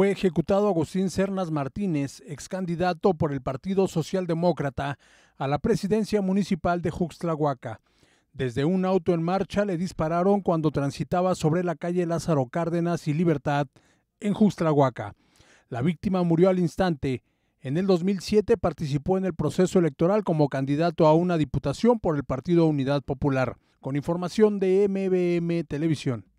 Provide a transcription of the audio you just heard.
fue ejecutado Agustín Cernas Martínez, ex candidato por el Partido Socialdemócrata a la presidencia municipal de Juxtlahuaca. Desde un auto en marcha le dispararon cuando transitaba sobre la calle Lázaro Cárdenas y Libertad en Juxtlahuaca. La víctima murió al instante. En el 2007 participó en el proceso electoral como candidato a una diputación por el Partido Unidad Popular. Con información de MBM Televisión.